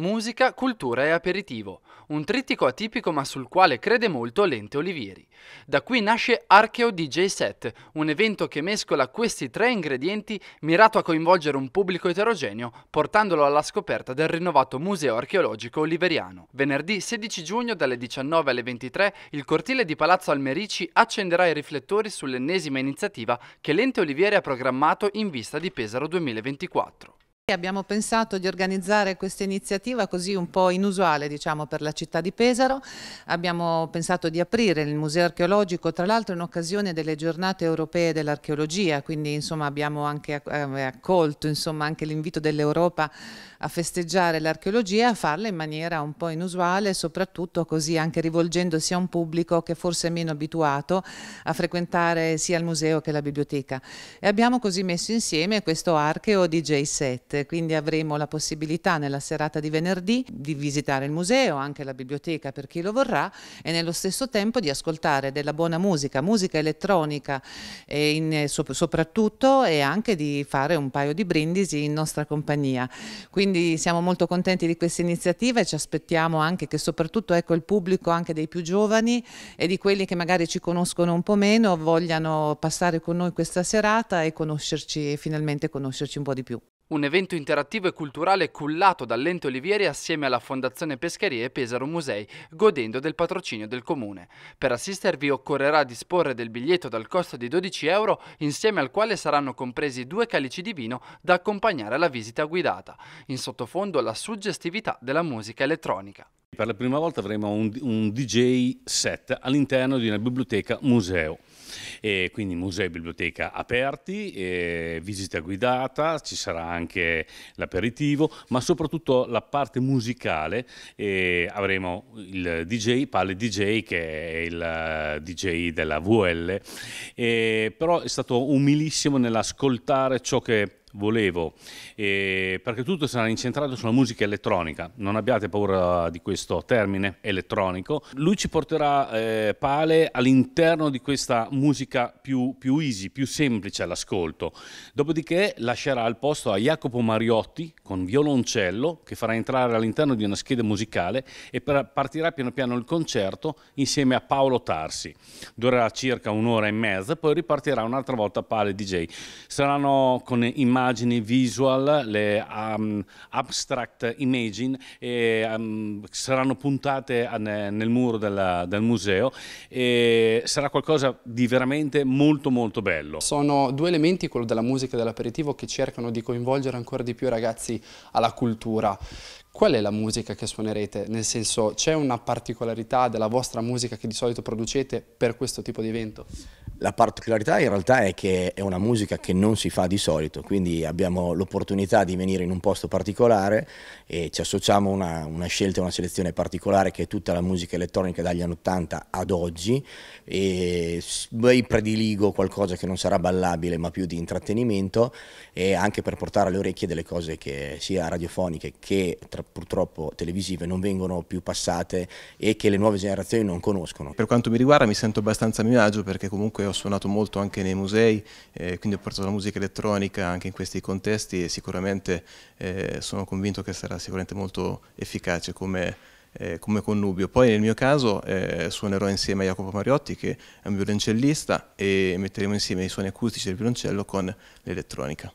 musica, cultura e aperitivo, un trittico atipico ma sul quale crede molto l'ente Olivieri. Da qui nasce Archeo DJ Set, un evento che mescola questi tre ingredienti mirato a coinvolgere un pubblico eterogeneo portandolo alla scoperta del rinnovato Museo Archeologico Oliveriano. Venerdì 16 giugno dalle 19 alle 23 il cortile di Palazzo Almerici accenderà i riflettori sull'ennesima iniziativa che l'ente Olivieri ha programmato in vista di Pesaro 2024. Abbiamo pensato di organizzare questa iniziativa così un po' inusuale diciamo, per la città di Pesaro, abbiamo pensato di aprire il museo archeologico tra l'altro in occasione delle giornate europee dell'archeologia, quindi insomma, abbiamo anche eh, accolto anche l'invito dell'Europa a festeggiare l'archeologia a farla in maniera un po' inusuale, soprattutto così anche rivolgendosi a un pubblico che forse è meno abituato a frequentare sia il museo che la biblioteca. E abbiamo così messo insieme questo archeo DJ 7 quindi avremo la possibilità nella serata di venerdì di visitare il museo, anche la biblioteca per chi lo vorrà e nello stesso tempo di ascoltare della buona musica, musica elettronica e in, eh, soprattutto e anche di fare un paio di brindisi in nostra compagnia. Quindi quindi siamo molto contenti di questa iniziativa e ci aspettiamo anche che soprattutto ecco, il pubblico anche dei più giovani e di quelli che magari ci conoscono un po' meno vogliano passare con noi questa serata e conoscerci finalmente conoscerci un po' di più un evento interattivo e culturale cullato dall'ente Olivieri assieme alla Fondazione Pescherie e Pesaro Musei, godendo del patrocinio del comune. Per assistervi occorrerà disporre del biglietto dal costo di 12 euro, insieme al quale saranno compresi due calici di vino da accompagnare alla visita guidata. In sottofondo la suggestività della musica elettronica per la prima volta avremo un, un DJ set all'interno di una biblioteca museo. E quindi musei e biblioteca aperti, visita guidata, ci sarà anche l'aperitivo, ma soprattutto la parte musicale, avremo il DJ, Pale DJ che è il eh, DJ della VL, e però è stato umilissimo nell'ascoltare ciò che volevo, eh, perché tutto sarà incentrato sulla musica elettronica, non abbiate paura di questo termine elettronico, lui ci porterà eh, pale all'interno di questa musica più, più easy, più semplice all'ascolto, dopodiché lascerà il posto a Jacopo Mariotti con violoncello che farà entrare all'interno di una scheda musicale e per, partirà piano piano il concerto insieme a Paolo Tarsi, durerà circa un'ora e mezza, poi ripartirà un'altra volta pale DJ, saranno con immagini immagini visual, le um, abstract imaging, e, um, saranno puntate nel muro della, del museo e sarà qualcosa di veramente molto molto bello. Sono due elementi, quello della musica e dell'aperitivo, che cercano di coinvolgere ancora di più i ragazzi alla cultura qual è la musica che suonerete? Nel senso, c'è una particolarità della vostra musica che di solito producete per questo tipo di evento? La particolarità in realtà è che è una musica che non si fa di solito, quindi abbiamo l'opportunità di venire in un posto particolare e ci associamo a una, una, scelta, una selezione particolare che è tutta la musica elettronica dagli anni 80 ad oggi e poi prediligo qualcosa che non sarà ballabile ma più di intrattenimento e anche per portare alle orecchie delle cose che sia radiofoniche che tra purtroppo televisive non vengono più passate e che le nuove generazioni non conoscono. Per quanto mi riguarda mi sento abbastanza a mio agio perché comunque ho suonato molto anche nei musei, eh, quindi ho portato la musica elettronica anche in questi contesti e sicuramente eh, sono convinto che sarà sicuramente molto efficace come... Eh, come connubio. Poi nel mio caso eh, suonerò insieme a Jacopo Mariotti che è un violoncellista e metteremo insieme i suoni acustici del violoncello con l'elettronica.